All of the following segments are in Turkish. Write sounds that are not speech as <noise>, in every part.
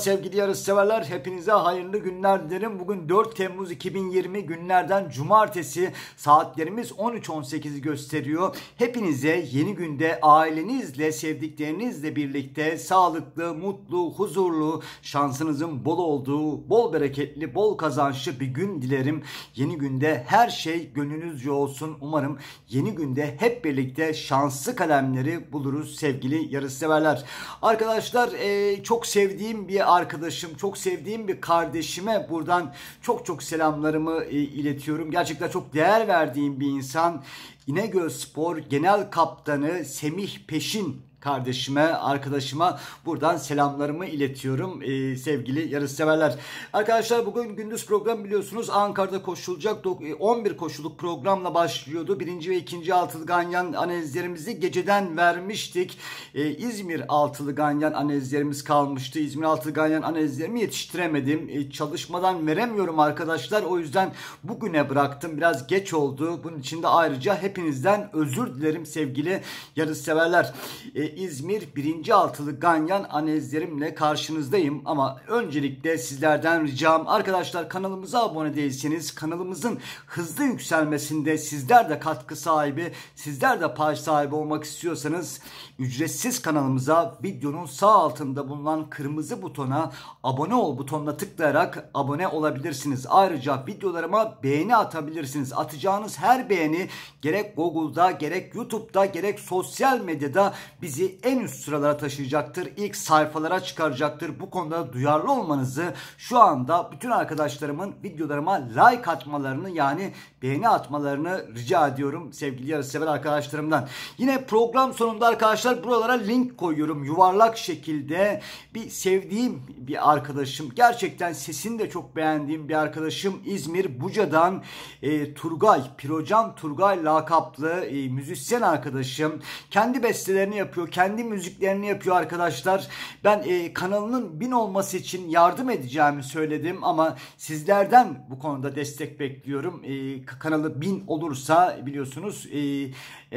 Sevgili yarışseverler hepinize hayırlı günler dilerim. Bugün 4 Temmuz 2020 günlerden cumartesi saatlerimiz 13.18'i gösteriyor. Hepinize yeni günde ailenizle, sevdiklerinizle birlikte sağlıklı, mutlu, huzurlu, şansınızın bol olduğu, bol bereketli, bol kazançlı bir gün dilerim. Yeni günde her şey gönlünüzce olsun. Umarım yeni günde hep birlikte şanslı kalemleri buluruz sevgili yarışseverler. Arkadaşlar e, çok sevdiğim bir arkadaşım, çok sevdiğim bir kardeşime buradan çok çok selamlarımı e, iletiyorum. Gerçekten çok değer verdiğim bir insan. İnegöl Spor Genel Kaptanı Semih Peşin kardeşime, arkadaşıma buradan selamlarımı iletiyorum e, sevgili yarışseverler. Arkadaşlar bugün gündüz program biliyorsunuz Ankara'da koşulacak 11 e, koşuluk programla başlıyordu. Birinci ve ikinci altılı ganyan analizlerimizi geceden vermiştik. E, İzmir altılı ganyan analizlerimiz kalmıştı. İzmir altılı ganyan analizlerimi yetiştiremedim. E, çalışmadan veremiyorum arkadaşlar. O yüzden bugüne bıraktım. Biraz geç oldu. Bunun için de ayrıca hepinizden özür dilerim sevgili yarışseverler. E, İzmir birinci altılı ganyan analizlerimle karşınızdayım. Ama öncelikle sizlerden ricam arkadaşlar kanalımıza abone değilseniz kanalımızın hızlı yükselmesinde sizler de katkı sahibi, sizler de pay sahibi olmak istiyorsanız ücretsiz kanalımıza videonun sağ altında bulunan kırmızı butona abone ol butonuna tıklayarak abone olabilirsiniz. Ayrıca videolarıma beğeni atabilirsiniz. Atacağınız her beğeni gerek Google'da gerek YouTube'da gerek sosyal medyada bizi bizi en üst sıralara taşıyacaktır. İlk sayfalara çıkaracaktır. Bu konuda duyarlı olmanızı şu anda bütün arkadaşlarımın videolarıma like atmalarını yani beğeni atmalarını rica ediyorum sevgili yarışsever arkadaşlarımdan. Yine program sonunda arkadaşlar buralara link koyuyorum yuvarlak şekilde. Bir sevdiğim bir arkadaşım gerçekten sesini de çok beğendiğim bir arkadaşım İzmir Buca'dan e, Turgay, Pirocan Turgay lakaplı e, müzisyen arkadaşım. Kendi bestelerini yapıyor, kendi müziklerini yapıyor arkadaşlar. Ben e, kanalının bin olması için yardım edeceğimi söyledim ama sizlerden bu konuda destek bekliyorum. E, kanalı bin olursa biliyorsunuz e,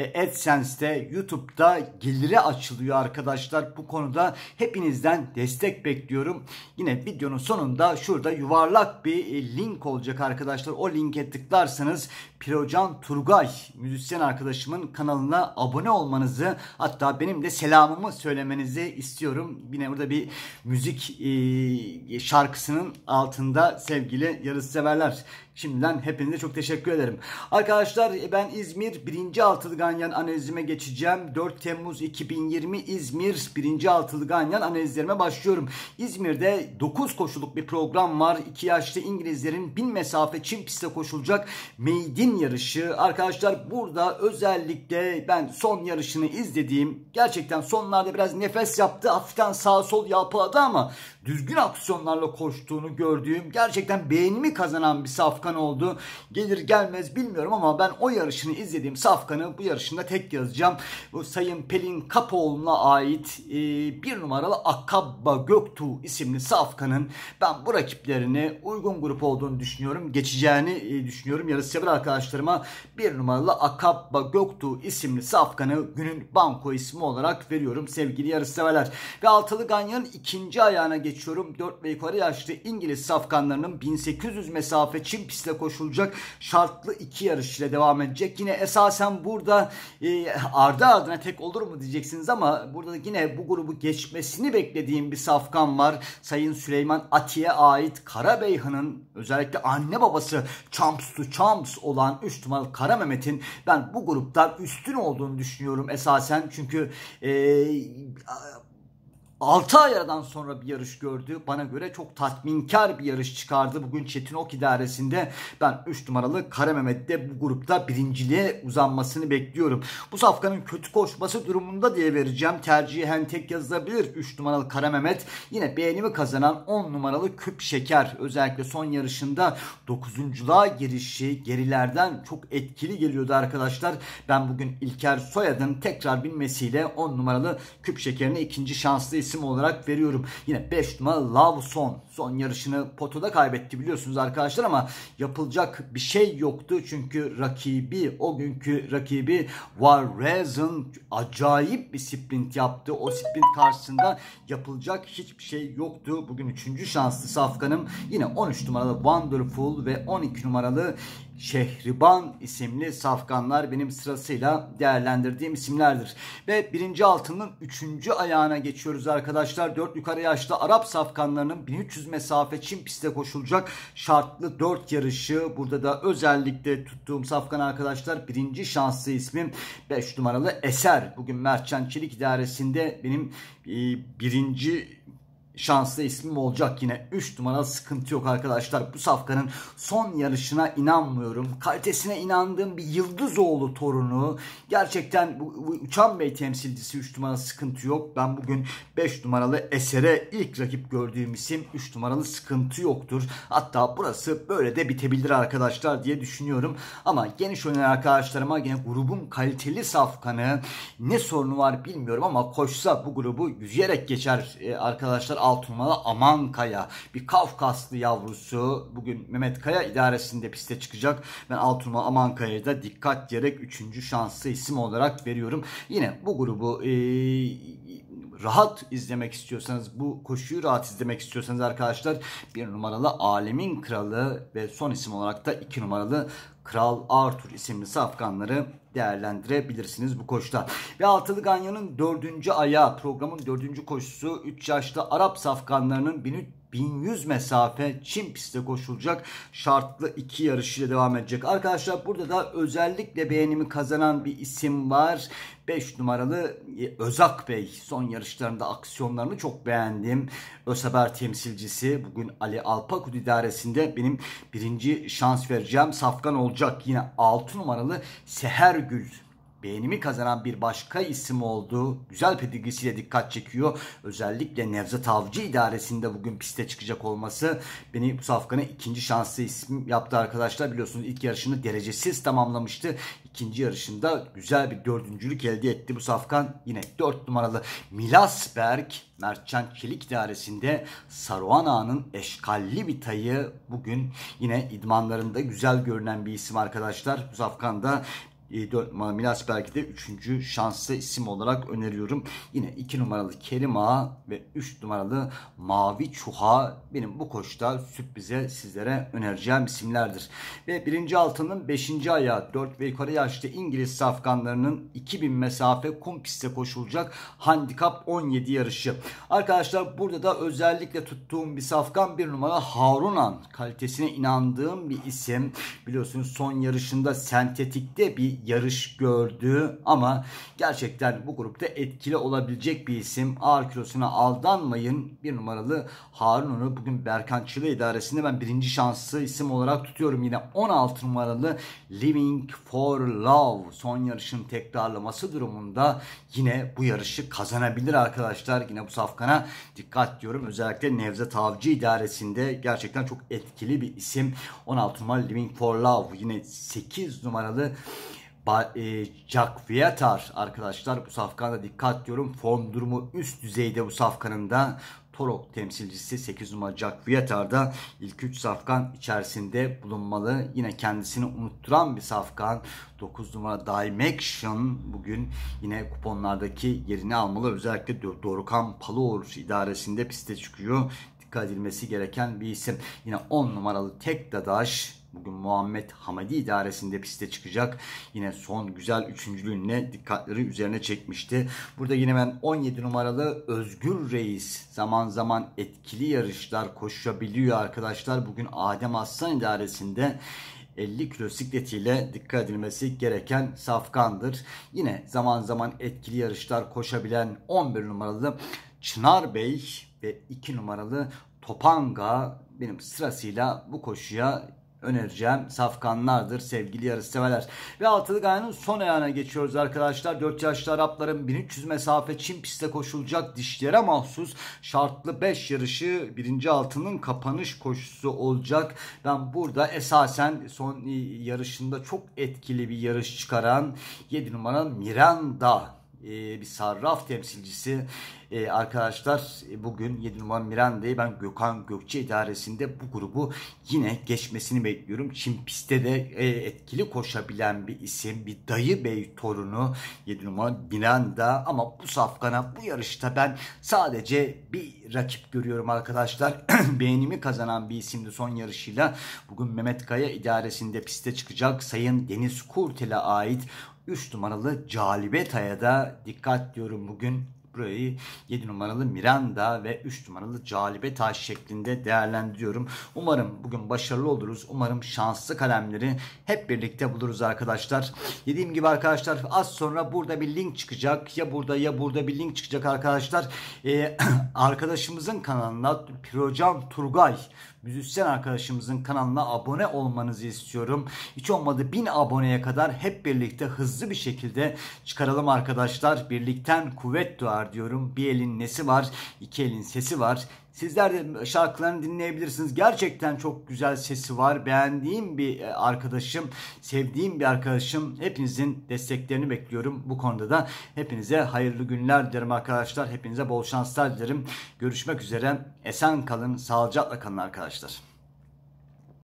e AdSense'de YouTube'da geliri açılıyor arkadaşlar. Bu konuda hepinizden destek bekliyorum. Yine videonun sonunda şurada yuvarlak bir e, link olacak arkadaşlar. O linke tıklarsanız Pirocan Turgay müzisyen arkadaşımın kanalına abone olmanızı hatta benim benim de selamımı söylemenizi istiyorum. Yine burada bir müzik e, şarkısının altında sevgili severler. Şimdiden hepinize çok teşekkür ederim. Arkadaşlar ben İzmir 1. Altılı Ganyan analizime geçeceğim. 4 Temmuz 2020 İzmir 1. Altılı Ganyan analizlerime başlıyorum. İzmir'de 9 koşuluk bir program var. 2 yaşlı İngilizlerin 1000 mesafe çim piste koşulacak meydin yarışı. Arkadaşlar burada özellikle ben son yarışını izlediğim gerçekten sonlarda biraz nefes yaptı. Hafiften sağ sol yalpaladı ama düzgün aksiyonlarla koştuğunu gördüğüm gerçekten beğenimi kazanan bir Safkan oldu. Gelir gelmez bilmiyorum ama ben o yarışını izlediğim Safkan'ı bu yarışında tek yazacağım. Bu Sayın Pelin Kapoğlu'na ait e, bir numaralı Akabba Göktuğ isimli Safkan'ın ben bu rakiplerini uygun grup olduğunu düşünüyorum. Geçeceğini e, düşünüyorum. sever arkadaşlarıma bir numaralı Akabba Göktuğ isimli Safkan'ı günün banko ismi olarak veriyorum sevgili yarış severler. Ve Altılı Ganyan'ın ikinci ayağına geç geçiyorum. 4 ve yukarı yaşlı İngiliz safkanlarının 1800 mesafe çim pistle koşulacak şartlı iki yarış ile devam edecek. Yine esasen burada e, ardı ardına tek olur mu diyeceksiniz ama burada yine bu grubu geçmesini beklediğim bir safkan var. Sayın Süleyman Ati'ye ait Karabeyhan'ın özellikle anne babası Champs to Champs olan 3 numaralı Kara Mehmet'in ben bu gruptan üstün olduğunu düşünüyorum esasen. Çünkü e, 6 aydan sonra bir yarış gördü. Bana göre çok tatminkar bir yarış çıkardı. Bugün Çetin Ok idaresinde ben 3 numaralı Kara Mehmet'te bu grupta birinciliğe uzanmasını bekliyorum. Bu safkanın kötü koşması durumunda diye vereceğim. Tercihen tek yazılabilir 3 numaralı Kara Mehmet. Yine beğenimi kazanan 10 numaralı Küp Şeker. Özellikle son yarışında 9.luğa girişi gerilerden çok etkili geliyordu arkadaşlar. Ben bugün İlker Soyad'ın tekrar binmesiyle 10 numaralı Küp Şeker'ine ikinci şanslı isim olarak veriyorum. Yine 5 numara Lawson. Son yarışını potoda kaybetti biliyorsunuz arkadaşlar ama yapılacak bir şey yoktu. Çünkü rakibi o günkü rakibi Warrezon acayip bir sprint yaptı. O sprint karşısında yapılacak hiçbir şey yoktu. Bugün 3. şanslı Safkan'ım. Yine 13 numaralı Wonderful ve 12 numaralı Şehriban isimli safkanlar benim sırasıyla değerlendirdiğim isimlerdir. Ve birinci altının üçüncü ayağına geçiyoruz arkadaşlar. Dört yukarı yaşlı Arap safkanlarının 1300 mesafe Çin piste koşulacak şartlı dört yarışı. Burada da özellikle tuttuğum safkan arkadaşlar birinci şanslı ismim 5 numaralı Eser. Bugün Mertcan Çelik idaresinde benim e, birinci şanslı ismim olacak yine. 3 numara sıkıntı yok arkadaşlar. Bu safkanın son yarışına inanmıyorum. Kalitesine inandığım bir Yıldızoğlu torunu. Gerçekten bu, bu Uçan Bey temsilcisi 3 numara sıkıntı yok. Ben bugün 5 numaralı Eser'e ilk rakip gördüğüm isim 3 numaralı sıkıntı yoktur. Hatta burası böyle de bitebilir arkadaşlar diye düşünüyorum. Ama geniş oynayan arkadaşlarıma yine grubun kaliteli safkanı ne sorunu var bilmiyorum ama koşsa bu grubu yüzerek geçer e, arkadaşlar alt numaralı Aman Kaya. Bir Kafkaslı yavrusu bugün Mehmet Kaya idaresinde piste çıkacak. Ben alt numaralı Aman Kaya'ya da dikkat diyerek 3. şanslı isim olarak veriyorum. Yine bu grubu e, rahat izlemek istiyorsanız bu koşuyu rahat izlemek istiyorsanız arkadaşlar bir numaralı Alemin Kralı ve son isim olarak da iki numaralı Kral Arthur isimli safkanları değerlendirebilirsiniz bu koşta. Ve Altılı Ganyan'ın dördüncü ayağı programın dördüncü koşusu 3 yaşlı Arap safkanlarının 1300 1100 mesafe Çin pistte koşulacak şartlı iki yarış ile devam edecek. Arkadaşlar burada da özellikle beğenimi kazanan bir isim var. 5 numaralı e, Özak Bey son yarışlarında aksiyonlarını çok beğendim. Ösaber temsilcisi bugün Ali Alpakut idaresinde benim birinci şans vereceğim safkan olacak. Yine 6 numaralı Sehergül beğenimi kazanan bir başka isim oldu. Güzel pedigisiyle dikkat çekiyor. Özellikle Nevzat Avcı idaresinde bugün piste çıkacak olması beni bu safkanı ikinci şanslı isim yaptı arkadaşlar. Biliyorsunuz ilk yarışını derecesiz tamamlamıştı. İkinci yarışında güzel bir dördüncülük elde etti bu safkan. Yine dört numaralı Milasberg Mertcan Çelik idaresinde Saruhan Ağa'nın eşkalli bir tayı bugün yine idmanlarında güzel görünen bir isim arkadaşlar. Bu safkan da ee, Miraç belki de 3. şanslı isim olarak öneriyorum. Yine 2 numaralı Kerim Ağa ve 3 numaralı Mavi Çuha benim bu koşta sürprize sizlere önereceğim isimlerdir. Ve 1. altının 5. ayağı 4 ve yukarı yaşlı İngiliz safkanlarının 2000 mesafe kum pistte koşulacak handikap 17 yarışı. Arkadaşlar burada da özellikle tuttuğum bir safkan 1 numara Harunan kalitesine inandığım bir isim. Biliyorsunuz son yarışında sentetikte bir yarış gördü ama gerçekten bu grupta etkili olabilecek bir isim. Ağır kilosuna aldanmayın. Bir numaralı Harun Onur bugün Berkan Çile idaresinde ben birinci şanslı isim olarak tutuyorum. Yine 16 numaralı Living for Love son yarışın tekrarlaması durumunda yine bu yarışı kazanabilir arkadaşlar. Yine bu safkana dikkat diyorum. Özellikle Nevzat Avcı idaresinde gerçekten çok etkili bir isim. 16 numaralı Living for Love yine 8 numaralı e, Jack Vietar arkadaşlar bu safkana dikkat diyorum. Form durumu üst düzeyde bu safkanın da Torok temsilcisi 8 numara Jack Vietar'da ilk 3 safkan içerisinde bulunmalı. Yine kendisini unutturan bir safkan 9 numara Dimection bugün yine kuponlardaki yerini almalı. Özellikle Dorukan Paluor idaresinde piste çıkıyor. Dikkat edilmesi gereken bir isim. Yine 10 numaralı Tek Dadaş Bugün Muhammed Hamadi idaresinde piste çıkacak. Yine son güzel üçüncülüğüne dikkatleri üzerine çekmişti. Burada yine ben 17 numaralı Özgür Reis zaman zaman etkili yarışlar koşabiliyor arkadaşlar. Bugün Adem Aslan idaresinde 50 kilo sikletiyle dikkat edilmesi gereken safkandır. Yine zaman zaman etkili yarışlar koşabilen 11 numaralı Çınar Bey ve 2 numaralı Topanga benim sırasıyla bu koşuya önereceğim safkanlardır sevgili yarışseverler. Ve altılık ayının son ayağına geçiyoruz arkadaşlar. 4 yaşlı Arapların 1300 mesafe Çin pistte koşulacak dişlere mahsus şartlı 5 yarışı 1. altının kapanış koşusu olacak. Ben burada esasen son yarışında çok etkili bir yarış çıkaran 7 numara Miranda bir sarraf temsilcisi ee, e, arkadaşlar bugün 7 numara Miranda'yı ben Gökhan Gökçe idaresinde bu grubu yine geçmesini bekliyorum. Çin pistte de e, etkili koşabilen bir isim. Bir dayı bey torunu 7 numara Miranda ama bu safkana bu yarışta ben sadece bir rakip görüyorum arkadaşlar. <clears throat> Beğenimi kazanan bir isimdi son yarışıyla. Bugün Mehmet Kaya idaresinde piste çıkacak Sayın Deniz Kurtel'e ait 3 numaralı Calibe Tay'a da dikkat diyorum bugün burayı 7 numaralı Miranda ve 3 numaralı Calibe Taş şeklinde değerlendiriyorum. Umarım bugün başarılı oluruz. Umarım şanslı kalemleri hep birlikte buluruz arkadaşlar. Dediğim gibi arkadaşlar az sonra burada bir link çıkacak. Ya burada ya burada bir link çıkacak arkadaşlar. Ee, <clears throat> arkadaşımızın kanalına Pirocan Turgay müzisyen arkadaşımızın kanalına abone olmanızı istiyorum. Hiç olmadı 1000 aboneye kadar hep birlikte hızlı bir şekilde çıkaralım arkadaşlar. Birlikten kuvvet doğar diyorum. Bir elin nesi var, iki elin sesi var. Sizler de şarkılarını dinleyebilirsiniz. Gerçekten çok güzel sesi var. Beğendiğim bir e, arkadaşım, sevdiğim bir arkadaşım. Hepinizin desteklerini bekliyorum bu konuda da. Hepinize hayırlı günler dilerim arkadaşlar. Hepinize bol şanslar dilerim. Görüşmek üzere. Esen kalın, sağlıcakla kalın arkadaşlar.